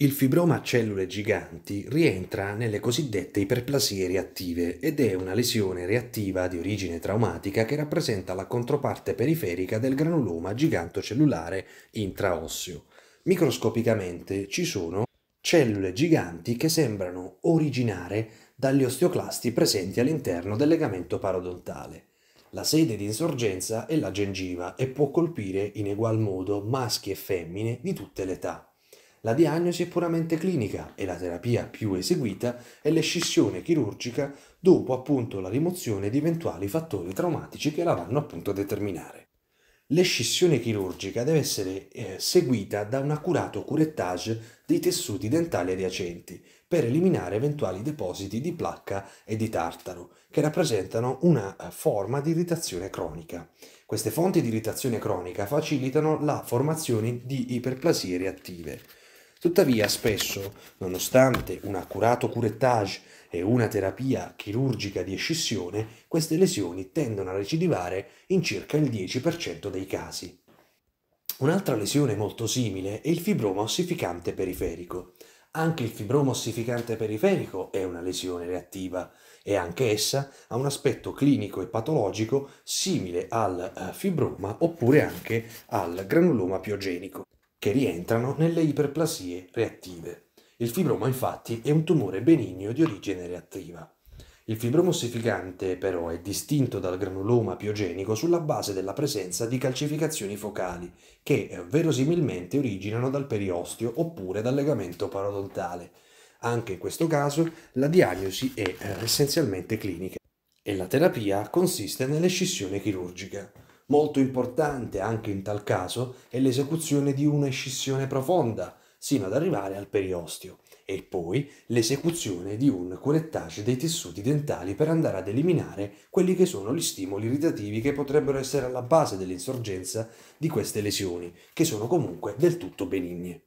Il fibroma a cellule giganti rientra nelle cosiddette iperplasie reattive ed è una lesione reattiva di origine traumatica che rappresenta la controparte periferica del granuloma gigantocellulare intraosseo. Microscopicamente ci sono cellule giganti che sembrano originare dagli osteoclasti presenti all'interno del legamento parodontale. La sede di insorgenza è la gengiva e può colpire in egual modo maschi e femmine di tutte le età. La diagnosi è puramente clinica e la terapia più eseguita è l'escissione chirurgica dopo appunto la rimozione di eventuali fattori traumatici che la vanno appunto a determinare. L'escissione chirurgica deve essere eh, seguita da un accurato curettage dei tessuti dentali adiacenti per eliminare eventuali depositi di placca e di tartaro che rappresentano una eh, forma di irritazione cronica. Queste fonti di irritazione cronica facilitano la formazione di iperplasie reattive. Tuttavia spesso, nonostante un accurato curettage e una terapia chirurgica di escissione, queste lesioni tendono a recidivare in circa il 10% dei casi. Un'altra lesione molto simile è il fibroma ossificante periferico. Anche il fibroma ossificante periferico è una lesione reattiva e anche essa ha un aspetto clinico e patologico simile al eh, fibroma oppure anche al granuloma piogenico che rientrano nelle iperplasie reattive. Il fibroma infatti è un tumore benigno di origine reattiva. Il fibroma ossificante però è distinto dal granuloma piogenico sulla base della presenza di calcificazioni focali che eh, verosimilmente originano dal periostio oppure dal legamento parodontale. Anche in questo caso la diagnosi è eh, essenzialmente clinica e la terapia consiste nell'escissione chirurgica. Molto importante anche in tal caso è l'esecuzione di una escissione profonda, sino ad arrivare al periostio, e poi l'esecuzione di un curettage dei tessuti dentali per andare ad eliminare quelli che sono gli stimoli irritativi che potrebbero essere alla base dell'insorgenza di queste lesioni, che sono comunque del tutto benigne.